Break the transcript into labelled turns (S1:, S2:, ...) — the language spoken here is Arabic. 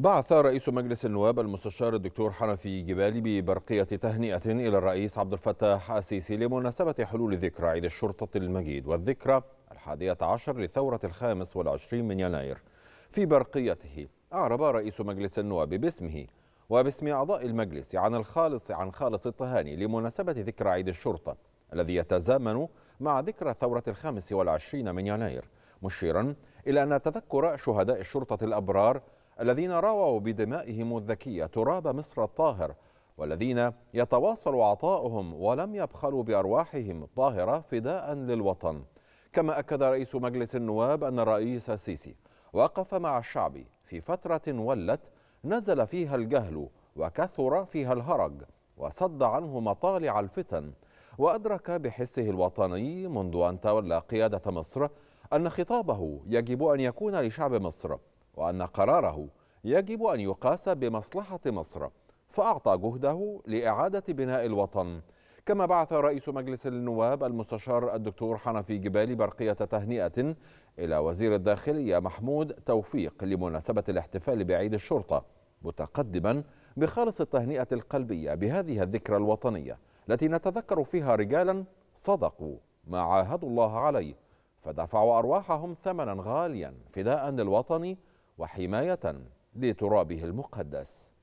S1: بعث رئيس مجلس النواب المستشار الدكتور حنفي جبالي ببرقية تهنئة إلى الرئيس عبد الفتاح السيسي لمناسبة حلول ذكرى عيد الشرطة المجيد والذكرى الحادية عشر لثورة الخامس والعشرين من يناير في برقيته أعرب رئيس مجلس النواب باسمه وباسم أعضاء المجلس عن الخالص عن خالص التهاني لمناسبة ذكرى عيد الشرطة الذي يتزامن مع ذكرى ثورة الخامس والعشرين من يناير مشيرا إلى أن تذكر شهداء الشرطة الأبرار الذين رووا بدمائهم الذكية تراب مصر الطاهر والذين يتواصل عطاؤهم ولم يبخلوا بأرواحهم الطاهرة فداء للوطن كما أكد رئيس مجلس النواب أن الرئيس السيسي وقف مع الشعب في فترة ولت نزل فيها الجهل وكثر فيها الهرج وصد عنه مطالع الفتن وأدرك بحسه الوطني منذ أن تولى قيادة مصر أن خطابه يجب أن يكون لشعب مصر وأن قراره يجب أن يقاس بمصلحة مصر فأعطى جهده لإعادة بناء الوطن كما بعث رئيس مجلس النواب المستشار الدكتور حنفي جبالي برقية تهنئة إلى وزير الداخلية محمود توفيق لمناسبة الاحتفال بعيد الشرطة متقدما بخالص التهنئة القلبية بهذه الذكرى الوطنية التي نتذكر فيها رجالا صدقوا ما عاهدوا الله عليه فدفعوا أرواحهم ثمنا غاليا فداء للوطن وحماية لترابه المقدس